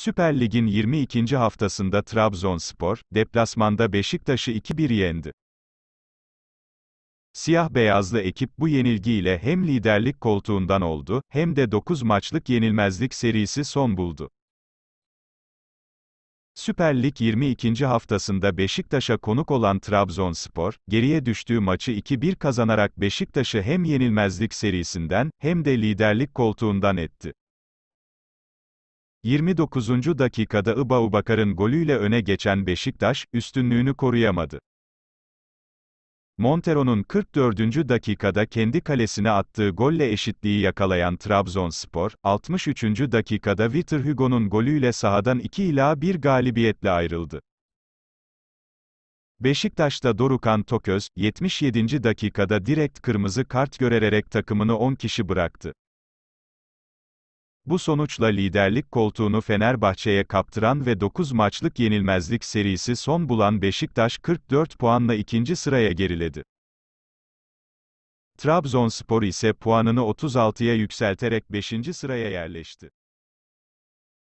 Süper Lig'in 22. haftasında Trabzonspor, deplasmanda Beşiktaş'ı 2-1 yendi. Siyah-beyazlı ekip bu yenilgiyle hem liderlik koltuğundan oldu, hem de 9 maçlık yenilmezlik serisi son buldu. Süper Lig 22. haftasında Beşiktaş'a konuk olan Trabzonspor, geriye düştüğü maçı 2-1 kazanarak Beşiktaş'ı hem yenilmezlik serisinden, hem de liderlik koltuğundan etti. 29. dakikada Ibau Bakar'ın golüyle öne geçen Beşiktaş, üstünlüğünü koruyamadı. Montero'nun 44. dakikada kendi kalesine attığı golle eşitliği yakalayan Trabzonspor, 63. dakikada Vitor Hugo'nun golüyle sahadan 2 ila 1 galibiyetle ayrıldı. Beşiktaş'ta Dorukan Toköz, 77. dakikada direkt kırmızı kart görerek takımını 10 kişi bıraktı. Bu sonuçla liderlik koltuğunu Fenerbahçe'ye kaptıran ve 9 maçlık yenilmezlik serisi son bulan Beşiktaş 44 puanla ikinci sıraya geriledi. Trabzonspor ise puanını 36'ya yükselterek 5. sıraya yerleşti.